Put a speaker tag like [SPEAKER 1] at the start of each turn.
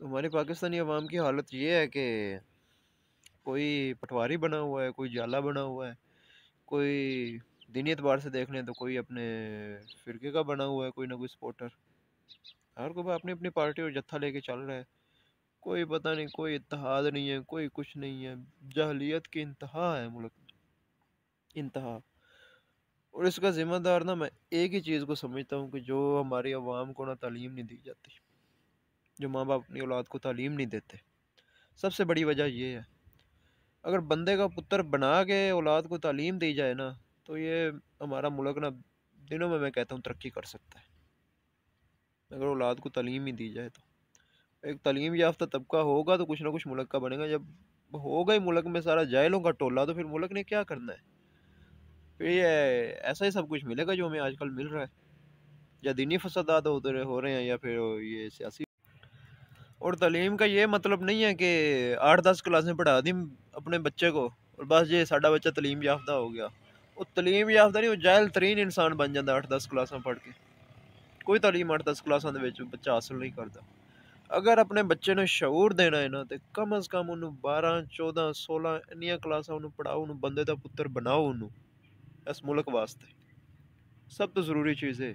[SPEAKER 1] तो हमारे पाकिस्तानी अवाम की हालत ये है कि कोई पटवारी बना हुआ है कोई जाला बना हुआ है कोई दीनी एतबार से देख लें तो कोई अपने फिरके का बना हुआ है कोई ना कोई सपोर्टर हर कोई अपनी अपनी पार्टी और जत्था लेके चल रहा है कोई पता नहीं कोई इतिहाद नहीं है कोई कुछ नहीं है जहलीत की इंतहा है मुल्क इंतहा और इसका ज़िम्मेदार ना मैं एक ही चीज़ को समझता हूँ कि जो हमारी आवाम को ना तालीम नहीं दी जाती जो माँ बाप अपनी औलाद को तालीम नहीं देते सबसे बड़ी वजह ये है अगर बंदे का पुत्र बना के औलाद को तालीम दी जाए ना तो ये हमारा मुल्क ना दिनों में मैं कहता हूँ तरक्की कर सकता है अगर औलाद को तालीम ही दी जाए तो एक तालीम याफ्ता तबका होगा तो कुछ ना कुछ मुल्क का बनेगा जब होगा ही मुल्क में सारा जायलों का टोला तो फिर मुल्क ने क्या करना है फिर ये ऐसा ही सब कुछ मिलेगा जो हमें आजकल मिल रहा है या दीनी फसादात हो रहे हैं या फिर ये सियासी और तलीम का ये मतलब नहीं है कि आठ दस क्लासें पढ़ा दी अपने बच्चे को और बस ये साढ़ा बच्चा तलीम याफ्ता हो गया वो तलीम याफ्ता नहीं वो जायल तरीन इंसान बन जाता अठ दस क्लासा पढ़ के ਕੋਈ تعلیم 8-10 ਕਲਾਸਾਂ ਦੇ ਵਿੱਚ ਬੱਚਾ ਹਾਸਲ ਨਹੀਂ ਕਰਦਾ ਅਗਰ ਆਪਣੇ ਬੱਚੇ ਨੂੰ ਸ਼عور ਦੇਣਾ ਹੈ ਨਾ ਤੇ ਕਮ ਅਜ਼ ਕਮ ਉਹਨੂੰ 12 14 16 ਇੰਨੀਆਂ ਕਲਾਸਾਂ ਉਹਨੂੰ ਪੜਾਓ ਉਹਨੂੰ ਬੰਦੇ ਦਾ ਪੁੱਤਰ ਬਣਾਓ ਉਹਨੂੰ ਇਸ ਮੁਲਕ ਵਾਸਤੇ ਸਭ ਤੋਂ ਜ਼ਰੂਰੀ ਚੀਜ਼ ਹੈ